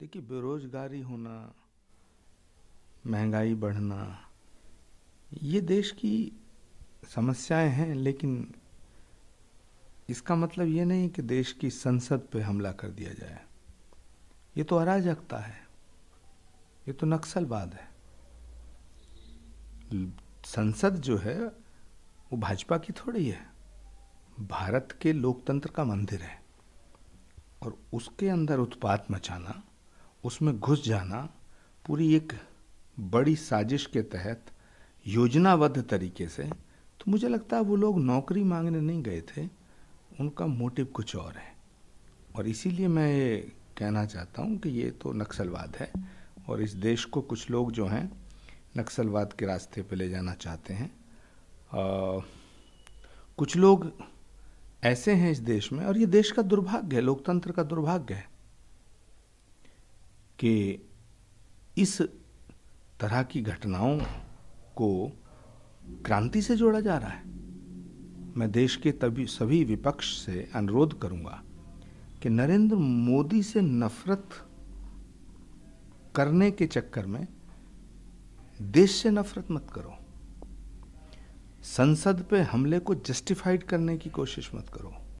देखिए बेरोजगारी होना महंगाई बढ़ना ये देश की समस्याएं हैं लेकिन इसका मतलब ये नहीं कि देश की संसद पे हमला कर दिया जाए ये तो अराजकता है ये तो नक्सलवाद है संसद जो है वो भाजपा की थोड़ी है भारत के लोकतंत्र का मंदिर है और उसके अंदर उत्पात मचाना उसमें घुस जाना पूरी एक बड़ी साजिश के तहत योजनाबद्ध तरीके से तो मुझे लगता है वो लोग नौकरी मांगने नहीं गए थे उनका मोटिव कुछ और है और इसीलिए मैं ये कहना चाहता हूँ कि ये तो नक्सलवाद है और इस देश को कुछ लोग जो हैं नक्सलवाद के रास्ते पर ले जाना चाहते हैं आ, कुछ लोग ऐसे हैं इस देश में और ये देश का दुर्भाग्य है लोकतंत्र का दुर्भाग्य है कि इस तरह की घटनाओं को क्रांति से जोड़ा जा रहा है मैं देश के तभी सभी विपक्ष से अनुरोध करूंगा कि नरेंद्र मोदी से नफरत करने के चक्कर में देश से नफरत मत करो संसद पे हमले को जस्टिफाइड करने की कोशिश मत करो